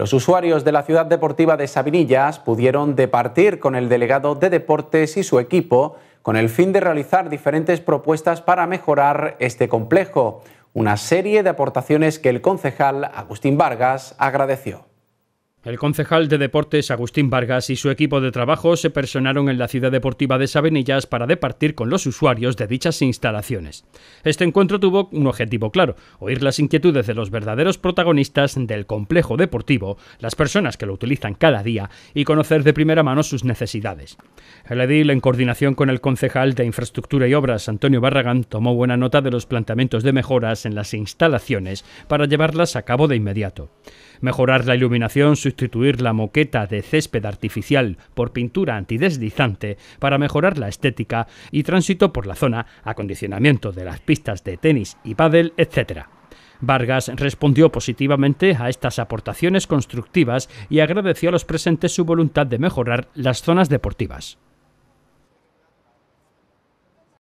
Los usuarios de la ciudad deportiva de Sabinillas pudieron departir con el delegado de deportes y su equipo con el fin de realizar diferentes propuestas para mejorar este complejo, una serie de aportaciones que el concejal Agustín Vargas agradeció. El concejal de deportes Agustín Vargas y su equipo de trabajo se personaron en la ciudad deportiva de Sabenillas para departir con los usuarios de dichas instalaciones. Este encuentro tuvo un objetivo claro, oír las inquietudes de los verdaderos protagonistas del complejo deportivo, las personas que lo utilizan cada día y conocer de primera mano sus necesidades. El edil, en coordinación con el concejal de Infraestructura y Obras, Antonio Barragán, tomó buena nota de los planteamientos de mejoras en las instalaciones para llevarlas a cabo de inmediato mejorar la iluminación, sustituir la moqueta de césped artificial por pintura antideslizante para mejorar la estética y tránsito por la zona, acondicionamiento de las pistas de tenis y pádel, etc. Vargas respondió positivamente a estas aportaciones constructivas y agradeció a los presentes su voluntad de mejorar las zonas deportivas.